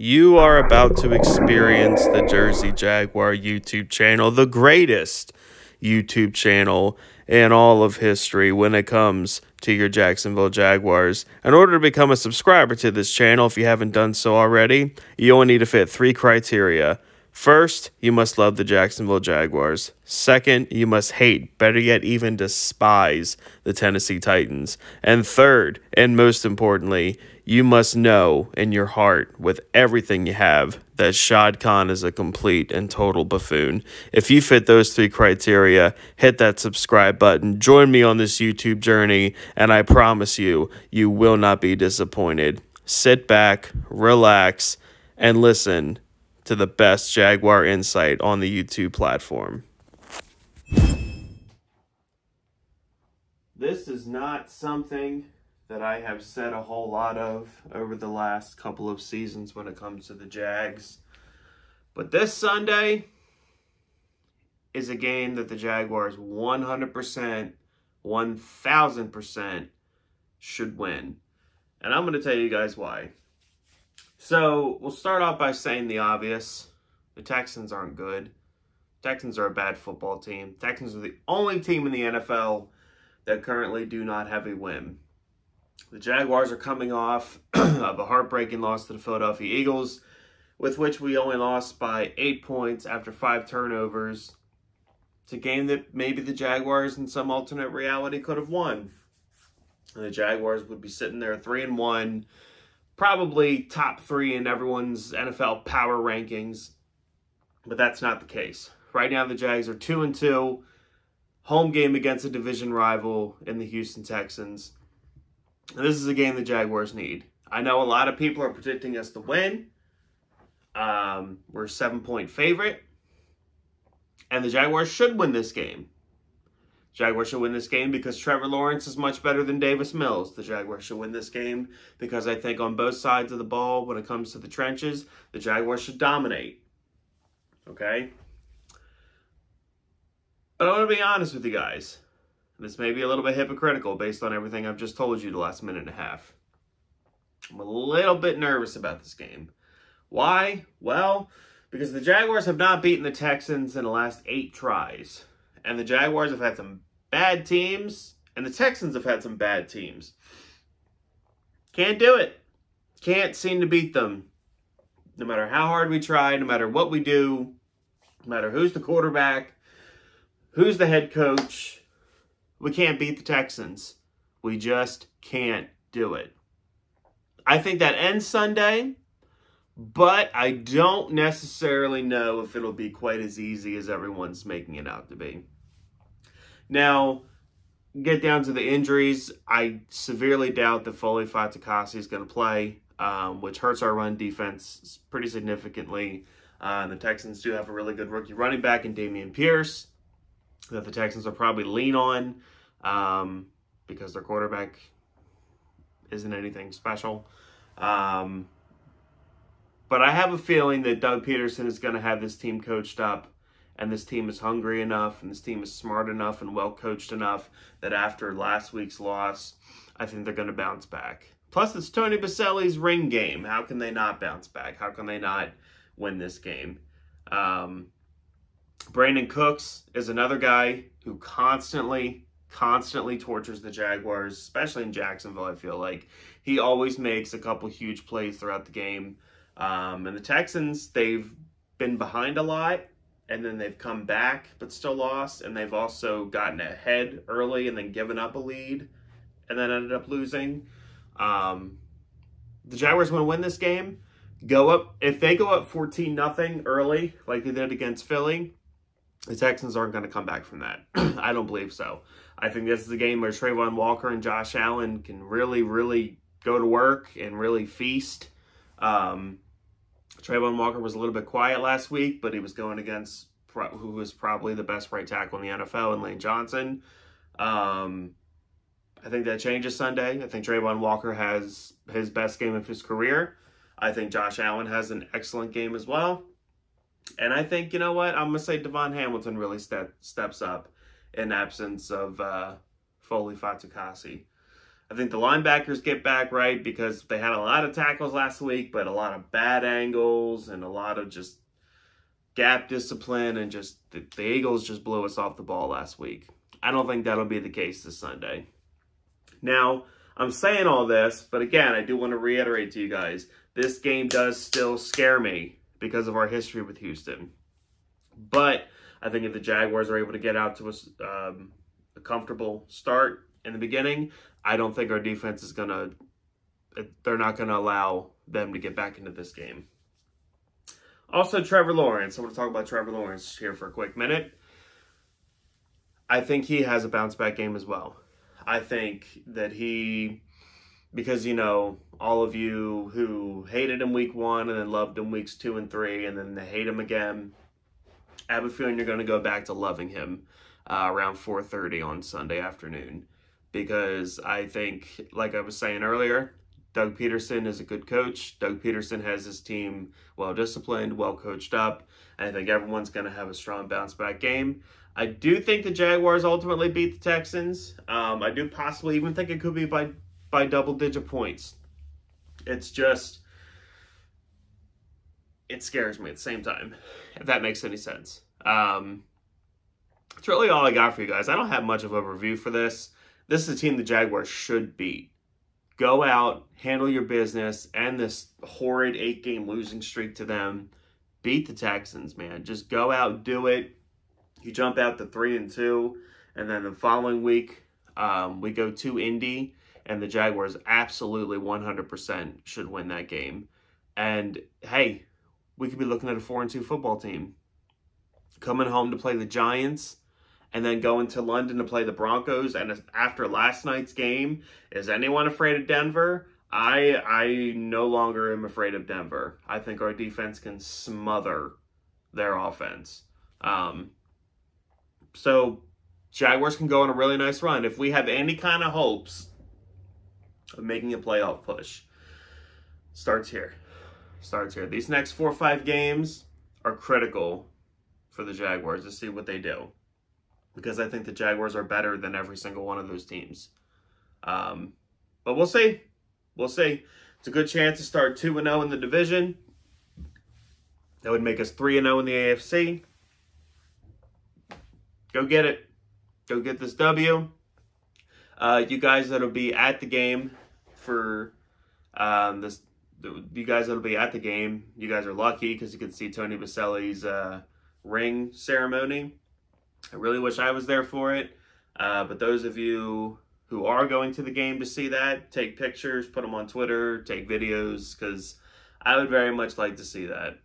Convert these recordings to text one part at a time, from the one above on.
You are about to experience the Jersey Jaguar YouTube channel, the greatest YouTube channel in all of history when it comes to your Jacksonville Jaguars. In order to become a subscriber to this channel, if you haven't done so already, you only need to fit three criteria. First, you must love the Jacksonville Jaguars. Second, you must hate, better yet, even despise the Tennessee Titans. And third, and most importantly, you must know in your heart with everything you have that Shad Khan is a complete and total buffoon. If you fit those three criteria, hit that subscribe button. Join me on this YouTube journey, and I promise you, you will not be disappointed. Sit back, relax, and listen to the best Jaguar insight on the YouTube platform. This is not something that I have said a whole lot of over the last couple of seasons when it comes to the Jags. But this Sunday is a game that the Jaguars 100%, 1000% should win. And I'm going to tell you guys why. So we'll start off by saying the obvious. The Texans aren't good. Texans are a bad football team. Texans are the only team in the NFL that currently do not have a win. The Jaguars are coming off of a heartbreaking loss to the Philadelphia Eagles, with which we only lost by eight points after five turnovers. It's a game that maybe the Jaguars in some alternate reality could have won. And the Jaguars would be sitting there three and one, probably top three in everyone's NFL power rankings. But that's not the case. Right now the Jags are two and two. Home game against a division rival in the Houston Texans this is a game the Jaguars need. I know a lot of people are predicting us to win. Um, we're a seven point favorite. And the Jaguars should win this game. Jaguars should win this game because Trevor Lawrence is much better than Davis Mills. The Jaguars should win this game because I think on both sides of the ball, when it comes to the trenches, the Jaguars should dominate. Okay? But I want to be honest with you guys. And this may be a little bit hypocritical based on everything I've just told you the last minute and a half. I'm a little bit nervous about this game. Why? Well, because the Jaguars have not beaten the Texans in the last eight tries. And the Jaguars have had some bad teams, and the Texans have had some bad teams. Can't do it. Can't seem to beat them. No matter how hard we try, no matter what we do, no matter who's the quarterback, who's the head coach, we can't beat the Texans. We just can't do it. I think that ends Sunday, but I don't necessarily know if it'll be quite as easy as everyone's making it out to be. Now, get down to the injuries. I severely doubt that Foley Fatakasi is going to play, um, which hurts our run defense pretty significantly. Uh, the Texans do have a really good rookie running back in Damian Pierce that the Texans will probably lean on um, because their quarterback isn't anything special. Um, but I have a feeling that Doug Peterson is going to have this team coached up, and this team is hungry enough, and this team is smart enough, and well coached enough that after last week's loss, I think they're going to bounce back. Plus, it's Tony Baselli's ring game. How can they not bounce back? How can they not win this game? Um, Brandon Cooks is another guy who constantly, constantly tortures the Jaguars, especially in Jacksonville, I feel like. He always makes a couple huge plays throughout the game. Um, and the Texans, they've been behind a lot, and then they've come back but still lost, and they've also gotten ahead early and then given up a lead and then ended up losing. Um, the Jaguars want to win this game. Go up if they go up 14 nothing early like they did against Philly. The Texans aren't going to come back from that. I don't believe so. I think this is a game where Trayvon Walker and Josh Allen can really, really go to work and really feast. Um, Trayvon Walker was a little bit quiet last week, but he was going against who was probably the best right tackle in the NFL and Lane Johnson. Um, I think that changes Sunday. I think Trayvon Walker has his best game of his career. I think Josh Allen has an excellent game as well. And I think, you know what? I'm going to say Devon Hamilton really step, steps up in absence of uh, Foley Fatukasi. I think the linebackers get back right because they had a lot of tackles last week, but a lot of bad angles and a lot of just gap discipline and just the, the Eagles just blew us off the ball last week. I don't think that'll be the case this Sunday. Now, I'm saying all this, but again, I do want to reiterate to you guys, this game does still scare me because of our history with Houston. But I think if the Jaguars are able to get out to a, um, a comfortable start in the beginning, I don't think our defense is going to, uh, they're not going to allow them to get back into this game. Also, Trevor Lawrence. I want to talk about Trevor Lawrence here for a quick minute. I think he has a bounce back game as well. I think that he because you know all of you who hated him week one and then loved him weeks two and three and then they hate him again i have a feeling you're going to go back to loving him uh, around 4.30 on sunday afternoon because i think like i was saying earlier doug peterson is a good coach doug peterson has his team well disciplined well coached up i think everyone's going to have a strong bounce back game I do think the Jaguars ultimately beat the Texans. Um, I do possibly even think it could be by by double digit points. It's just, it scares me at the same time, if that makes any sense. Um, that's really all I got for you guys. I don't have much of a review for this. This is a team the Jaguars should beat. Go out, handle your business, end this horrid eight game losing streak to them. Beat the Texans, man. Just go out, do it. You jump out to three and two, and then the following week, um, we go to Indy and the Jaguars absolutely 100% should win that game. And hey, we could be looking at a 4 and 2 football team coming home to play the Giants and then going to London to play the Broncos and after last night's game, is anyone afraid of Denver? I I no longer am afraid of Denver. I think our defense can smother their offense. Um, so Jaguars can go on a really nice run. If we have any kind of hopes of making a playoff push. Starts here. Starts here. These next four or five games are critical for the Jaguars to see what they do. Because I think the Jaguars are better than every single one of those teams. Um, but we'll see. We'll see. It's a good chance to start 2-0 in the division. That would make us 3-0 in the AFC. Go get it. Go get this W uh, you guys that'll be at the game for um, this. You guys that'll be at the game, you guys are lucky because you can see Tony Baselli's uh, ring ceremony. I really wish I was there for it. Uh, but those of you who are going to the game to see that, take pictures, put them on Twitter, take videos, because I would very much like to see that.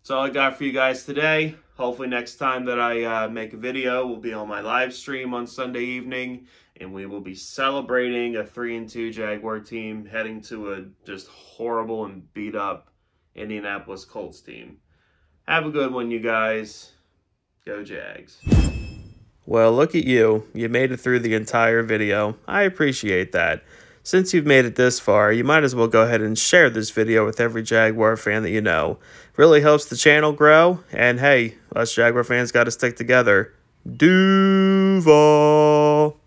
That's all I got for you guys today. Hopefully next time that I uh, make a video will be on my live stream on Sunday evening and we will be celebrating a three and two Jaguar team heading to a just horrible and beat up Indianapolis Colts team. Have a good one, you guys. Go Jags. Well, look at you. You made it through the entire video. I appreciate that. Since you've made it this far, you might as well go ahead and share this video with every Jaguar fan that you know. Really helps the channel grow, and hey, us Jaguar fans gotta stick together. Duval!